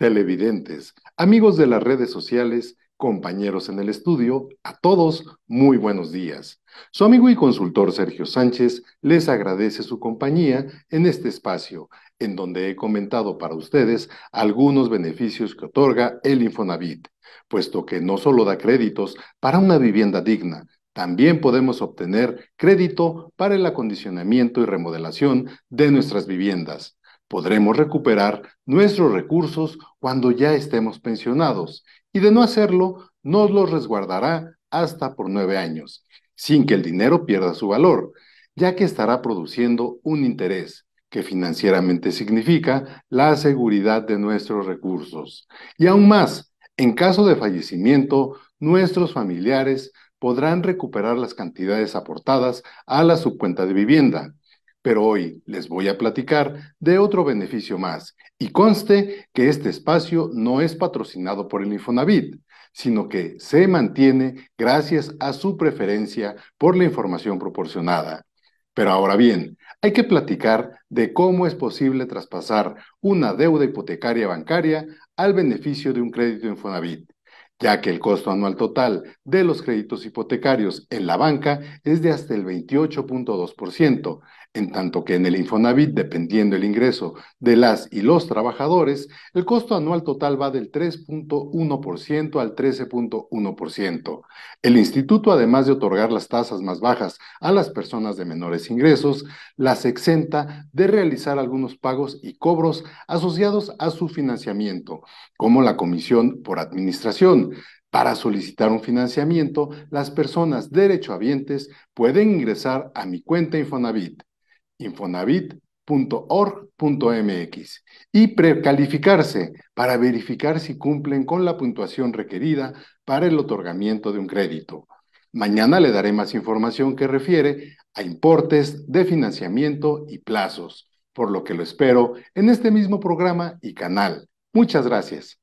televidentes, amigos de las redes sociales, compañeros en el estudio, a todos muy buenos días. Su amigo y consultor Sergio Sánchez les agradece su compañía en este espacio, en donde he comentado para ustedes algunos beneficios que otorga el Infonavit, puesto que no solo da créditos para una vivienda digna, también podemos obtener crédito para el acondicionamiento y remodelación de nuestras viviendas Podremos recuperar nuestros recursos cuando ya estemos pensionados y de no hacerlo, nos los resguardará hasta por nueve años, sin que el dinero pierda su valor, ya que estará produciendo un interés que financieramente significa la seguridad de nuestros recursos. Y aún más, en caso de fallecimiento, nuestros familiares podrán recuperar las cantidades aportadas a la subcuenta de vivienda, pero hoy les voy a platicar de otro beneficio más. Y conste que este espacio no es patrocinado por el Infonavit, sino que se mantiene gracias a su preferencia por la información proporcionada. Pero ahora bien, hay que platicar de cómo es posible traspasar una deuda hipotecaria bancaria al beneficio de un crédito Infonavit ya que el costo anual total de los créditos hipotecarios en la banca es de hasta el 28.2%, en tanto que en el Infonavit, dependiendo el ingreso de las y los trabajadores, el costo anual total va del 3.1% al 13.1%. El instituto, además de otorgar las tasas más bajas a las personas de menores ingresos, las exenta de realizar algunos pagos y cobros asociados a su financiamiento, como la comisión por administración para solicitar un financiamiento, las personas derechohabientes pueden ingresar a mi cuenta Infonavit, infonavit.org.mx, y precalificarse para verificar si cumplen con la puntuación requerida para el otorgamiento de un crédito. Mañana le daré más información que refiere a importes de financiamiento y plazos, por lo que lo espero en este mismo programa y canal. Muchas gracias.